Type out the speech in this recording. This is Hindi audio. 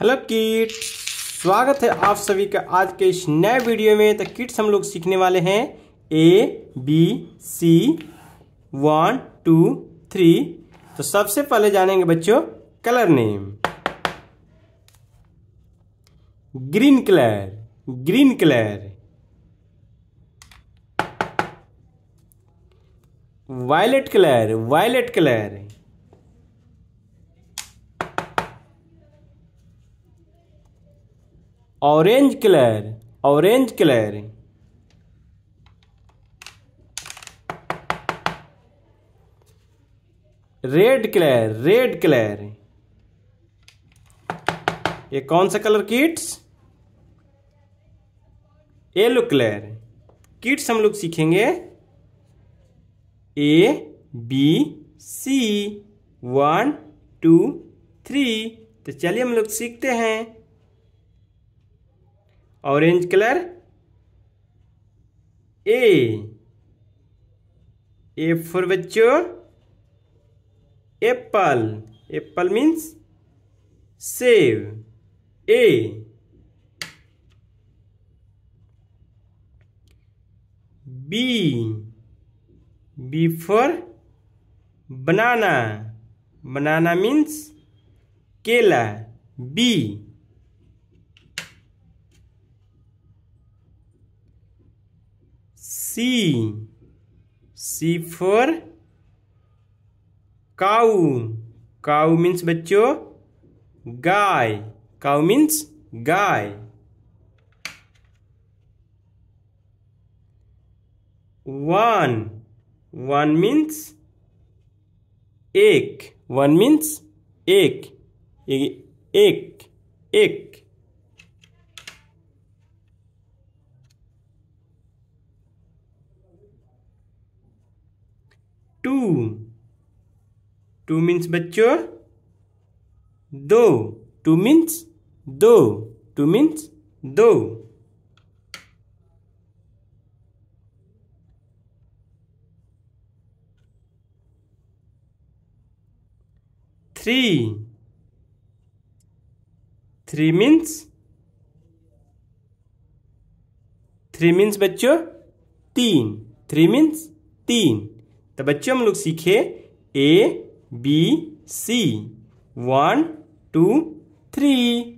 हेलो किट स्वागत है आप सभी का आज के इस नए वीडियो में तो किट्स हम लोग सीखने वाले हैं A B C one two three तो सबसे पहले जानेंगे बच्चों colour name green colour green colour violet colour violet colour orange colour orange colour red colour red colour ये कौन सा colour kids yellow colour kids हम लोग सीखेंगे A B C one two three तो चलिए हम लोग सीखते हैं orange colour A A for बच्चों एप्पल एप्पल मीन्स सेव A B B for banana banana means केला B C. C for cow. Cow means बच्चों गाय cow means गाय one one means एक one means एक एक एक, एक. टू टू मीन्स बच्चों दो टू मीन्स दो टू मीन्स दो three three means three means बच्चों तीन थ्री मीन्स तीन तो बच्चों हम लोग सीखे A B C one two three